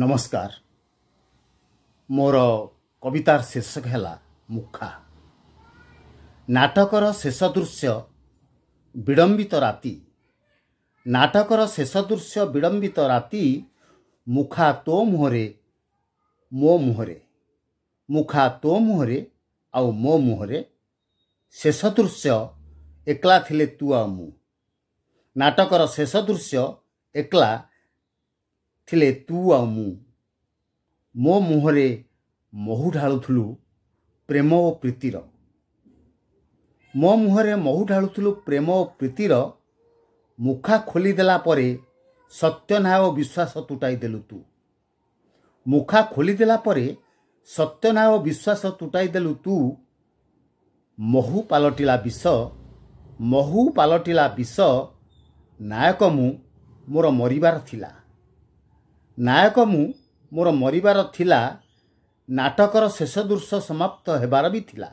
ନମସ୍କାର ମୋର କବିତାର ଶୀର୍ଷକ ହେଲା ମୁଖା ନାଟକର ଶେଷ ଦୃଶ୍ୟ ବିଳମ୍ବିତ ରାତି ନାଟକର ଶେଷ ଦୃଶ୍ୟ ବିଳମ୍ବିତ ରାତି ମୁଖା ତୋ ମୁହଁରେ ମୋ ମୁହଁରେ ମୁଖା ତୋ ମୁହଁରେ ଆଉ ମୋ ମୁହଁରେ ଶେଷ ଦୃଶ୍ୟ ଏକଲା ଥିଲେ ତୁ ଆଉ ମୁଁ ନାଟକର ଶେଷ ଦୃଶ୍ୟ ଏକଲା ଥିଲେ ତୁ ଆଉ ମୁଁ ମୋ ମୁହଁରେ ମହୁ ଢାଳୁଥିଲୁ ପ୍ରେମ ଓ ପ୍ରୀତିର ମୋ ମୁହଁରେ ମହୁ ଢାଳୁଥିଲୁ ପ୍ରେମ ଓ ପ୍ରୀତିର ମୁଖା ଖୋଲିଦେଲା ପରେ ସତ୍ୟନାୟ ବିଶ୍ୱାସ ତୁଟାଇ ଦେଲୁ ତୁ ମୁଖା ଖୋଲିଦେଲା ପରେ ସତ୍ୟନାୟ ବିଶ୍ୱାସ ତୁଟାଇ ଦେଲୁ ତୁ ମହୁ ପାଲଟିଲା ବିଷ ମହୁ ପାଲଟିଲା ବିଷ ନାୟକ ମୁଁ ମୋର ମରିବାର ଥିଲା ନାୟକ ମୁଁ ମୋର ମରିବାର ଥିଲା ନାଟକର ଶେଷ ଦୃଶ୍ୟ ସମାପ୍ତ ହେବାର ବି ଥିଲା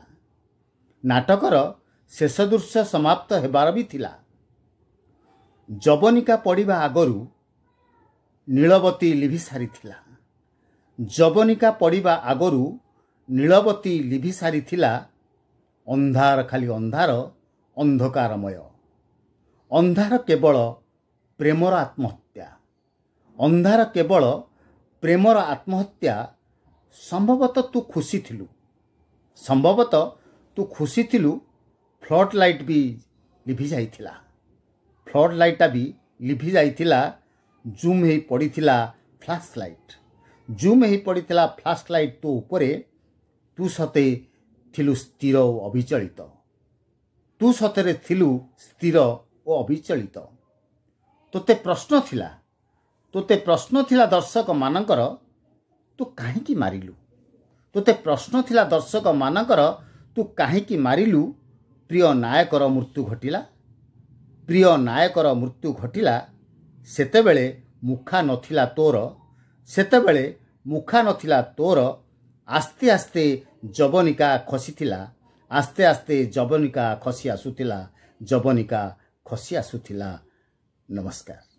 ନାଟକର ଶେଷ ଦୃଶ୍ୟ ସମାପ୍ତ ହେବାର ବି ଥିଲା ଯବନିକା ପଡ଼ିବା ଆଗରୁ ନୀଳବତୀ ଲିଭି ସାରିଥିଲା ଯବନିକା ପଡ଼ିବା ଆଗରୁ ନୀଳବତୀ ଲିଭି ସାରିଥିଲା ଅନ୍ଧାର ଖାଲି ଅନ୍ଧାର ଅନ୍ଧକାରମୟ ଅନ୍ଧାର କେବଳ ପ୍ରେମର ଆତ୍ମହତ୍ୟା ଅନ୍ଧାର କେବଳ ପ୍ରେମର ଆତ୍ମହତ୍ୟା ସମ୍ଭବତଃ ତୁ ଖୁସି ଥିଲୁ ସମ୍ଭବତଃ ତୁ ଖୁସି ଥିଲୁ ଫ୍ଲଡ୍ ଲାଇଟ୍ ବି ଲିଭି ଯାଇଥିଲା ଫ୍ଲଡ୍ ଲାଇଟ୍ଟା ବି ଲିଭି ଯାଇଥିଲା ଜୁମ୍ ହେଇ ପଡ଼ିଥିଲା ଫ୍ଲାସ୍ ଲାଇଟ୍ ଜୁମ୍ ହେଇ ପଡ଼ିଥିଲା ଫ୍ଲାସ୍ ଲାଇଟ୍ ତୋ ଉପରେ ତୁ ସତେ ଥିଲୁ ସ୍ଥିର ଓ ଅବିଚଳିତ ତୁ ସତରେ ଥିଲୁ ସ୍ଥିର ଓ ଅବିଚଳିତ ତୋତେ ପ୍ରଶ୍ନ ଥିଲା ତୋତେ ପ୍ରଶ୍ନ ଥିଲା ଦର୍ଶକମାନଙ୍କର ତୁ କାହିଁକି ମାରିଲୁ ତୋତେ ପ୍ରଶ୍ନ ଥିଲା ଦର୍ଶକମାନଙ୍କର ତୁ କାହିଁକି ମାରିଲୁ ପ୍ରିୟ ନାୟକର ମୃତ୍ୟୁ ଘଟିଲା ପ୍ରିୟ ନାୟକର ମୃତ୍ୟୁ ଘଟିଲା ସେତେବେଳେ ମୁଖା ନଥିଲା ତୋର ସେତେବେଳେ ମୁଖା ନଥିଲା ତୋର ଆସ୍ତେ ଆସ୍ତେ ଯବନିକା ଖସିଥିଲା ଆସ୍ତେ ଆସ୍ତେ ଯବନିକା ଖସି ଆସୁଥିଲା ଯବନିକା ଖସି ଆସୁଥିଲା ନମସ୍କାର